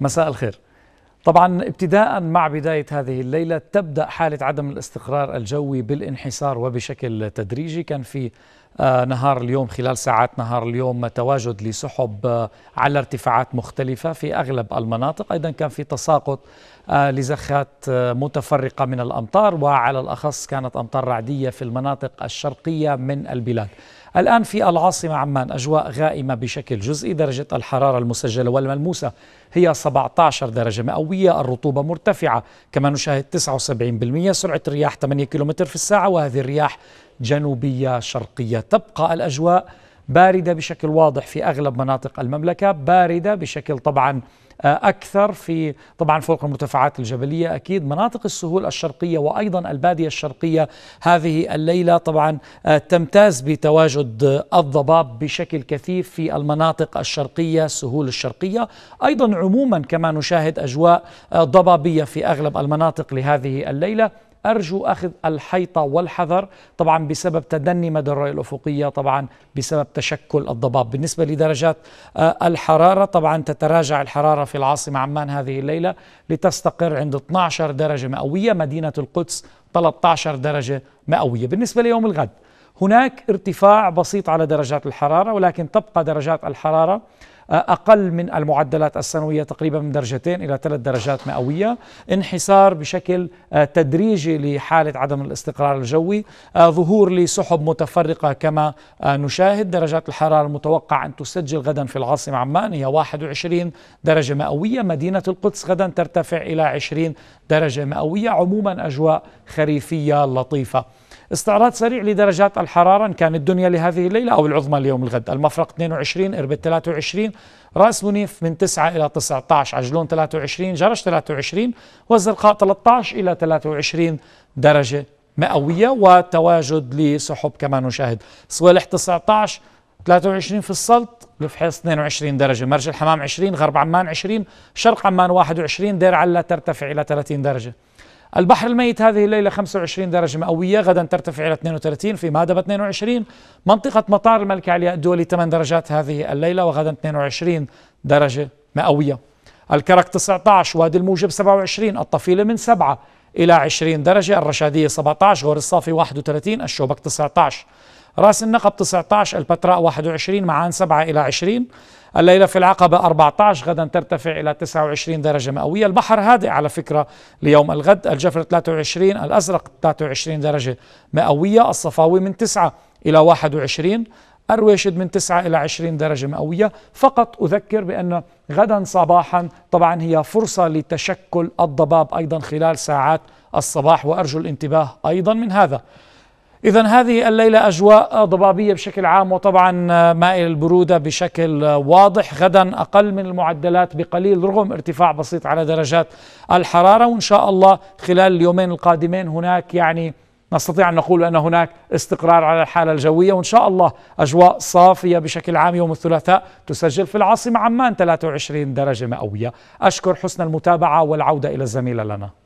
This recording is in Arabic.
مساء الخير طبعا ابتداء مع بداية هذه الليلة تبدأ حالة عدم الاستقرار الجوي بالانحسار وبشكل تدريجي كان في آه، نهار اليوم خلال ساعات نهار اليوم تواجد لسحب آه، على ارتفاعات مختلفة في أغلب المناطق أيضا كان في تساقط آه، لزخات متفرقة من الأمطار وعلى الأخص كانت أمطار رعدية في المناطق الشرقية من البلاد الآن في العاصمة عمان أجواء غائمة بشكل جزئي درجة الحرارة المسجلة والملموسة هي 17 درجة مئوية الجنوبية الرطوبة مرتفعة كما نشاهد 79% سرعة الرياح 8 كم في الساعة وهذه الرياح جنوبية شرقية تبقى الأجواء باردة بشكل واضح في أغلب مناطق المملكة باردة بشكل طبعاً آه، أكثر في طبعا فوق المرتفعات الجبلية أكيد مناطق السهول الشرقية وأيضا البادية الشرقية هذه الليلة طبعا آه، تمتاز بتواجد الضباب بشكل كثيف في المناطق الشرقية السهول الشرقية أيضا عموما كما نشاهد أجواء آه، ضبابية في أغلب المناطق لهذه الليلة أرجو أخذ الحيطة والحذر طبعا بسبب تدني مدى الرؤية الأفقية طبعا بسبب تشكل الضباب بالنسبة لدرجات آه، الحرارة طبعا تتراجع الحرارة في العاصمة عمان هذه الليلة لتستقر عند 12 درجة مئوية مدينة القدس 13 درجة مئوية بالنسبة ليوم الغد هناك ارتفاع بسيط على درجات الحرارة ولكن تبقى درجات الحرارة أقل من المعدلات السنوية تقريبا من درجتين إلى ثلاث درجات مئوية انحسار بشكل آه، تدريجي لحالة عدم الاستقرار الجوي آه، ظهور لسحب متفرقة كما آه، نشاهد درجات الحرارة المتوقع أن تسجل غدا في العاصمة عمان هي 21 درجة مئوية مدينة القدس غدا ترتفع إلى 20 درجة مئوية عموما أجواء خريفية لطيفة استعراض سريع لدرجات الحرارة إن كان الدنيا لهذه الليلة أو العظمى ليوم الغد المفرق 22 إربد 23 رأس منيف من 9 إلى 19 عجلون 23 جرش 23 والزرقاء 13 إلى 23 درجة مئوية وتواجد لسحب كما نشاهد سوالح 19 23 في السلط لفحص 22 درجة مرج الحمام 20 غرب عمان 20 شرق عمان 21 دير علا ترتفع إلى 30 درجة البحر الميت هذه الليلة 25 درجة مئوية غدا ترتفع إلى 32 في مادبة 22 منطقة مطار الملك علياء الدولي 8 درجات هذه الليلة وغدا 22 درجة مئوية الكرك 19 وادي الموجب 27 الطفيلة من 7 إلى 20 درجة الرشادية 17 غور الصافي 31 الشوبك 19 راس النقب 19 البتراء 21 معان 7 إلى 20 الليلة في العقبة 14 غدا ترتفع إلى 29 درجة مئوية البحر هادئ على فكرة ليوم الغد الجفر 23 الأزرق 23 درجة مئوية الصفاوي من 9 إلى 21 الرويشد من 9 إلى 20 درجة مئوية فقط أذكر بأن غدا صباحا طبعا هي فرصة لتشكل الضباب أيضا خلال ساعات الصباح وأرجو الانتباه أيضا من هذا إذا هذه الليلة أجواء ضبابية بشكل عام وطبعا مائل البرودة بشكل واضح غدا أقل من المعدلات بقليل رغم ارتفاع بسيط على درجات الحرارة وإن شاء الله خلال اليومين القادمين هناك يعني نستطيع أن نقول أن هناك استقرار على الحالة الجوية وإن شاء الله أجواء صافية بشكل عام يوم الثلاثاء تسجل في العاصمة عمان 23 درجة مئوية أشكر حسن المتابعة والعودة إلى الزميلة لنا